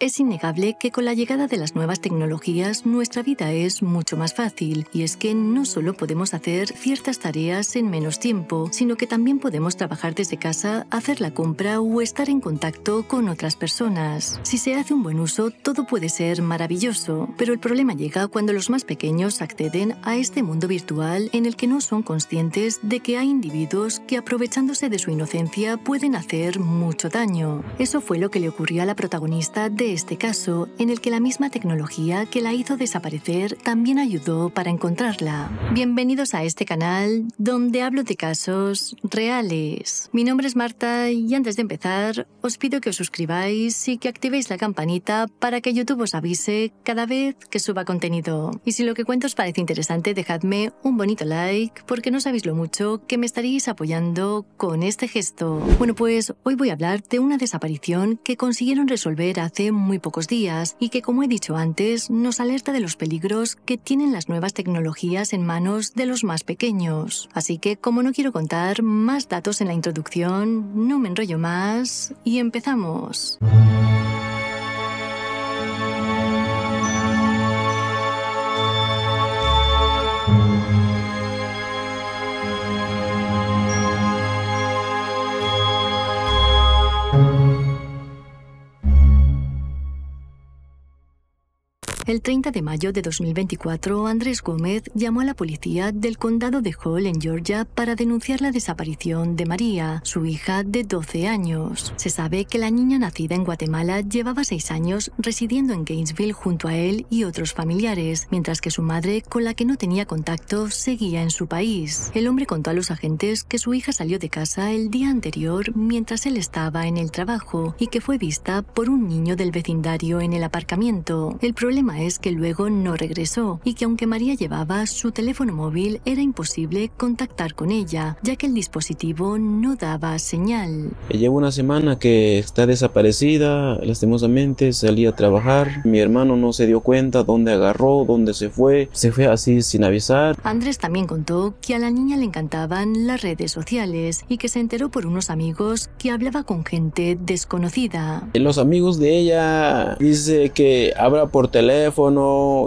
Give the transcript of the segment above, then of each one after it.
Es innegable que con la llegada de las nuevas tecnologías nuestra vida es mucho más fácil y es que no solo podemos hacer ciertas tareas en menos tiempo, sino que también podemos trabajar desde casa, hacer la compra o estar en contacto con otras personas. Si se hace un buen uso, todo puede ser maravilloso, pero el problema llega cuando los más pequeños acceden a este mundo virtual en el que no son conscientes de que hay individuos que aprovechándose de su inocencia pueden hacer mucho daño. Eso fue lo que le ocurrió a la protagonista de este caso en el que la misma tecnología que la hizo desaparecer también ayudó para encontrarla. Bienvenidos a este canal donde hablo de casos reales. Mi nombre es Marta y antes de empezar os pido que os suscribáis y que activéis la campanita para que YouTube os avise cada vez que suba contenido. Y si lo que cuento os parece interesante dejadme un bonito like porque no sabéis lo mucho que me estaréis apoyando con este gesto. Bueno pues hoy voy a hablar de una desaparición que consiguieron resolver hace muy pocos días y que, como he dicho antes, nos alerta de los peligros que tienen las nuevas tecnologías en manos de los más pequeños. Así que, como no quiero contar más datos en la introducción, no me enrollo más y empezamos. El 30 de mayo de 2024, Andrés Gómez llamó a la policía del condado de Hall en Georgia para denunciar la desaparición de María, su hija de 12 años. Se sabe que la niña nacida en Guatemala llevaba seis años residiendo en Gainesville junto a él y otros familiares, mientras que su madre, con la que no tenía contacto, seguía en su país. El hombre contó a los agentes que su hija salió de casa el día anterior mientras él estaba en el trabajo y que fue vista por un niño del vecindario en el aparcamiento. El problema es que luego no regresó y que aunque María llevaba su teléfono móvil era imposible contactar con ella, ya que el dispositivo no daba señal. Llevo una semana que está desaparecida, lastimosamente salía a trabajar, mi hermano no se dio cuenta dónde agarró, dónde se fue, se fue así sin avisar. Andrés también contó que a la niña le encantaban las redes sociales y que se enteró por unos amigos que hablaba con gente desconocida. Los amigos de ella dice que habla por teléfono,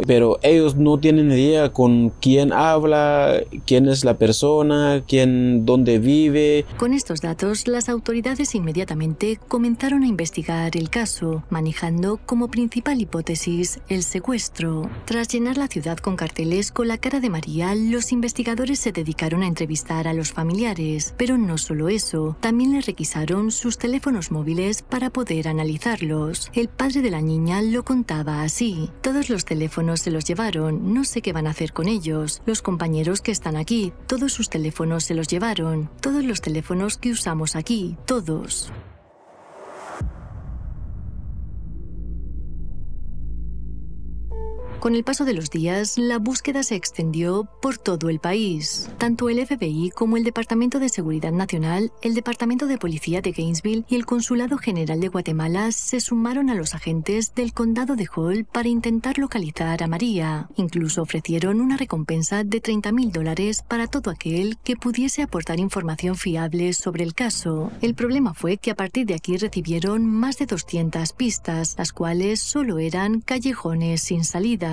pero ellos no tienen idea con quién habla, quién es la persona, quién dónde vive. Con estos datos, las autoridades inmediatamente comenzaron a investigar el caso, manejando como principal hipótesis el secuestro. Tras llenar la ciudad con carteles con la cara de María, los investigadores se dedicaron a entrevistar a los familiares, pero no solo eso, también les requisaron sus teléfonos móviles para poder analizarlos. El padre de la niña lo contaba así. Todo todos los teléfonos se los llevaron, no sé qué van a hacer con ellos. Los compañeros que están aquí, todos sus teléfonos se los llevaron. Todos los teléfonos que usamos aquí, todos. Con el paso de los días, la búsqueda se extendió por todo el país. Tanto el FBI como el Departamento de Seguridad Nacional, el Departamento de Policía de Gainesville y el Consulado General de Guatemala se sumaron a los agentes del condado de Hall para intentar localizar a María. Incluso ofrecieron una recompensa de 30.000 mil dólares para todo aquel que pudiese aportar información fiable sobre el caso. El problema fue que a partir de aquí recibieron más de 200 pistas, las cuales solo eran callejones sin salida.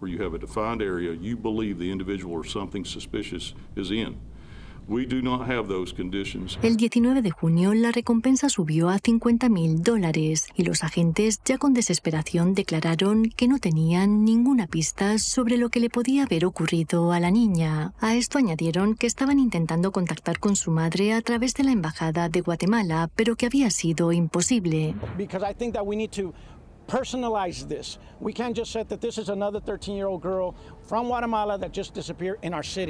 where you have a defined area you believe the individual or something suspicious is in. We do not have those conditions. El 19 de junio, la recompensa subió a 50 mil dólares y los agentes, ya con desesperación, declararon que no tenían ninguna pista sobre lo que le podía haber ocurrido a la niña. A esto añadieron que estaban intentando contactar con su madre a través de la embajada de Guatemala, pero que había sido imposible. personalize this. We can't just say that this is another 13 year old girl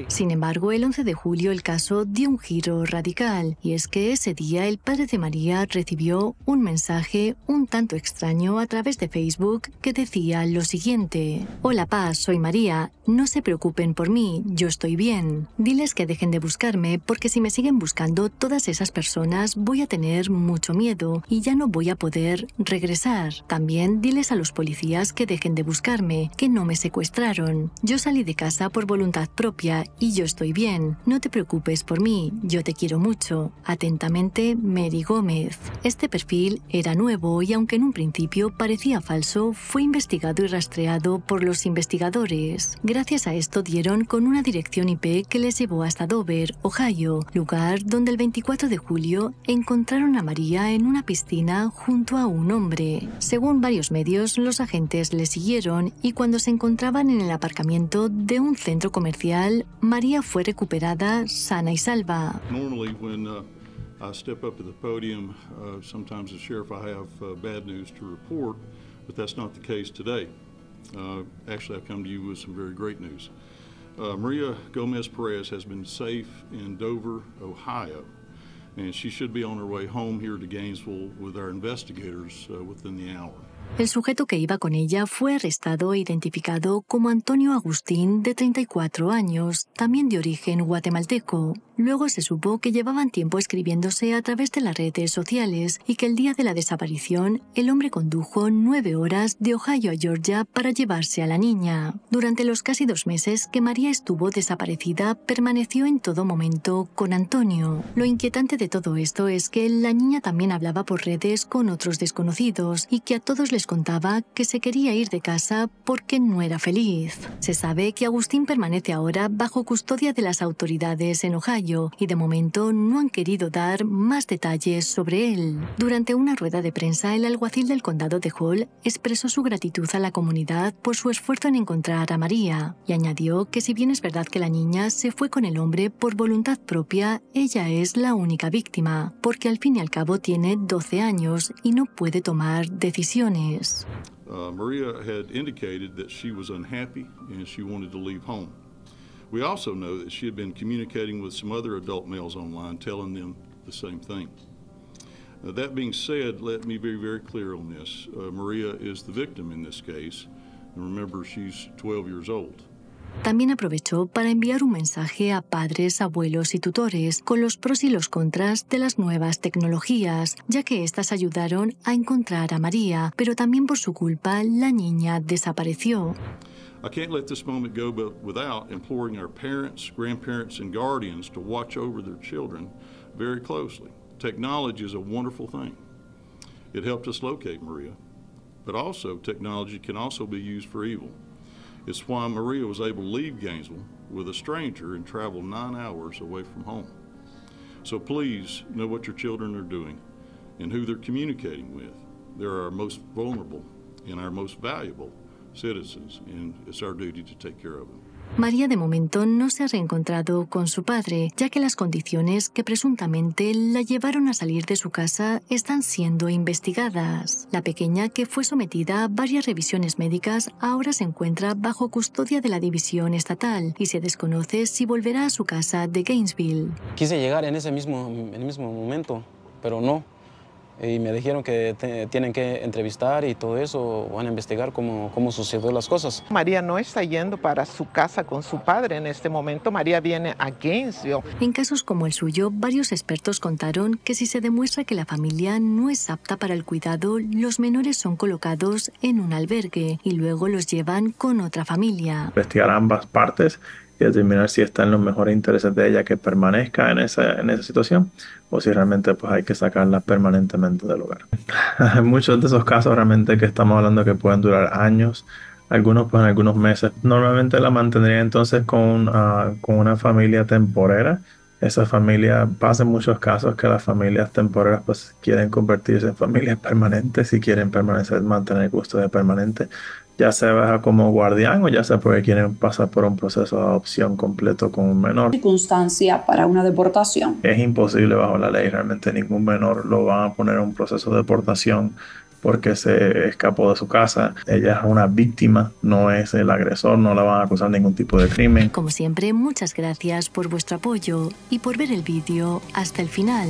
Sin embargo, el 11 de julio el caso dio un giro radical y es que ese día el padre de María recibió un mensaje un tanto extraño a través de Facebook que decía lo siguiente. Hola paz, soy María, no se preocupen por mí, yo estoy bien. Diles que dejen de buscarme porque si me siguen buscando todas esas personas voy a tener mucho miedo y ya no voy a poder regresar. También diles a los policías que dejen de buscarme, que no me secuestraron. Yo salí de casa por voluntad propia y yo estoy bien. No te preocupes por mí, yo te quiero mucho. Atentamente, Mary Gómez. Este perfil era nuevo y aunque en un principio parecía falso, fue investigado y rastreado por los investigadores. Gracias a esto dieron con una dirección IP que les llevó hasta Dover, Ohio, lugar donde el 24 de julio encontraron a María en una piscina junto a un hombre. Según varios medios, los agentes le siguieron y cuando se encontraban en el aparcamiento Normally, de un centro comercial, María fue recuperada sana y salva. Uh, I step up to the podium. Uh, sometimes, as sheriff, I have uh, bad news to report, but that's not the case today. Uh, actually, I've come to you with some very great news. Maria Gomez Perez has been safe in Dover, Ohio, and she should be on her way home here to Gainesville with our investigators within the hour. El sujeto que iba con ella fue arrestado e identificado como Antonio Agustín, de 34 años, también de origen guatemalteco. Luego se supo que llevaban tiempo escribiéndose a través de las redes sociales y que el día de la desaparición el hombre condujo nueve horas de Ohio a Georgia para llevarse a la niña. Durante los casi dos meses que María estuvo desaparecida, permaneció en todo momento con Antonio. Lo inquietante de todo esto es que la niña también hablaba por redes con otros desconocidos y que a todos les contaba que se quería ir de casa porque no era feliz. Se sabe que Agustín permanece ahora bajo custodia de las autoridades en Ohio y de momento no han querido dar más detalles sobre él. Durante una rueda de prensa, el alguacil del condado de Hall expresó su gratitud a la comunidad por su esfuerzo en encontrar a María y añadió que si bien es verdad que la niña se fue con el hombre por voluntad propia, ella es la única víctima, porque al fin y al cabo tiene 12 años y no puede tomar decisiones. Uh, María unhappy We also know that she had been communicating with some other adult males online, telling them the same thing. Now, that being said, let me be very clear on this. Uh, Maria is the victim in this case. And remember, she's 12 years old. También aprovechó para enviar un mensaje a padres, abuelos y tutores con los pros y los contras de las nuevas tecnologías, ya que estas ayudaron a encontrar a María, pero también por su culpa la niña desapareció. I can't let this moment go but without imploring our parents, grandparents, and guardians to watch over their children very closely. Technology is a wonderful thing. It helped us locate Maria, but also technology can also be used for evil. It's why Maria was able to leave Gainesville with a stranger and travel nine hours away from home. So please know what your children are doing and who they're communicating with. They're our most vulnerable and our most valuable María de momento no se ha reencontrado con su padre, ya que las condiciones que presuntamente la llevaron a salir de su casa están siendo investigadas. La pequeña, que fue sometida a varias revisiones médicas, ahora se encuentra bajo custodia de la división estatal y se desconoce si volverá a su casa de Gainesville. Quise llegar en ese mismo, mismo momento, pero no y me dijeron que tienen que entrevistar y todo eso, van a investigar cómo, cómo sucedió las cosas. María no está yendo para su casa con su padre en este momento, María viene a Gainesville. En casos como el suyo, varios expertos contaron que si se demuestra que la familia no es apta para el cuidado, los menores son colocados en un albergue y luego los llevan con otra familia. Investigar ambas partes y determinar si está en los mejores intereses de ella que permanezca en esa, en esa situación o si realmente pues hay que sacarla permanentemente del hogar. hay muchos de esos casos realmente que estamos hablando que pueden durar años, algunos pues en algunos meses. Normalmente la mantendría entonces con, ah, con una familia temporera. Esa familia, pasa en muchos casos que las familias temporeras pues quieren convertirse en familias permanentes y quieren permanecer, mantener gusto de permanente ya sea como guardián o ya sea porque quieren pasar por un proceso de adopción completo con un menor. Circunstancia para una deportación. Es imposible bajo la ley, realmente ningún menor lo van a poner en un proceso de deportación porque se escapó de su casa. Ella es una víctima, no es el agresor, no la van a acusar de ningún tipo de crimen. Como siempre, muchas gracias por vuestro apoyo y por ver el vídeo hasta el final.